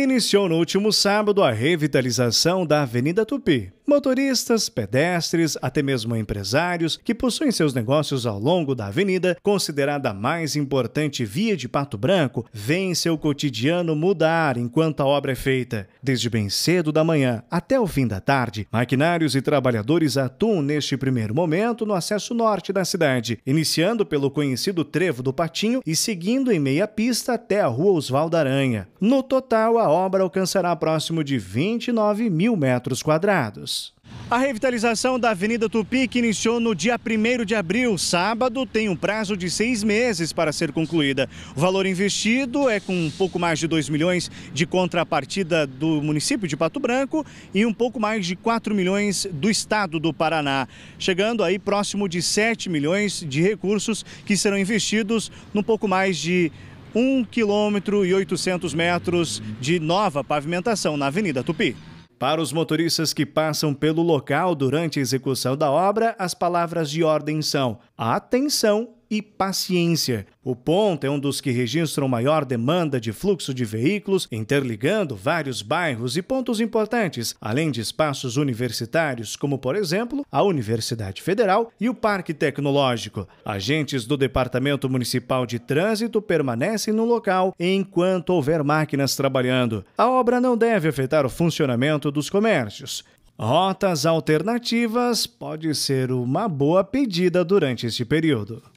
iniciou no último sábado a revitalização da Avenida Tupi. Motoristas, pedestres, até mesmo empresários que possuem seus negócios ao longo da avenida, considerada a mais importante via de Pato Branco, veem seu cotidiano mudar enquanto a obra é feita. Desde bem cedo da manhã até o fim da tarde, maquinários e trabalhadores atuam neste primeiro momento no acesso norte da cidade, iniciando pelo conhecido Trevo do Patinho e seguindo em meia pista até a Rua Oswaldo Aranha. No total, a obra alcançará próximo de 29 mil metros quadrados. A revitalização da Avenida Tupi, que iniciou no dia 1 de abril, sábado, tem um prazo de seis meses para ser concluída. O valor investido é com um pouco mais de 2 milhões de contrapartida do município de Pato Branco e um pouco mais de 4 milhões do estado do Paraná, chegando aí próximo de 7 milhões de recursos que serão investidos num pouco mais de 1 quilômetro e 800 metros de nova pavimentação na Avenida Tupi. Para os motoristas que passam pelo local durante a execução da obra, as palavras de ordem são atenção e paciência. O ponto é um dos que registram maior demanda de fluxo de veículos, interligando vários bairros e pontos importantes, além de espaços universitários, como, por exemplo, a Universidade Federal e o Parque Tecnológico. Agentes do Departamento Municipal de Trânsito permanecem no local enquanto houver máquinas trabalhando. A obra não deve afetar o funcionamento dos comércios. Rotas alternativas pode ser uma boa pedida durante este período.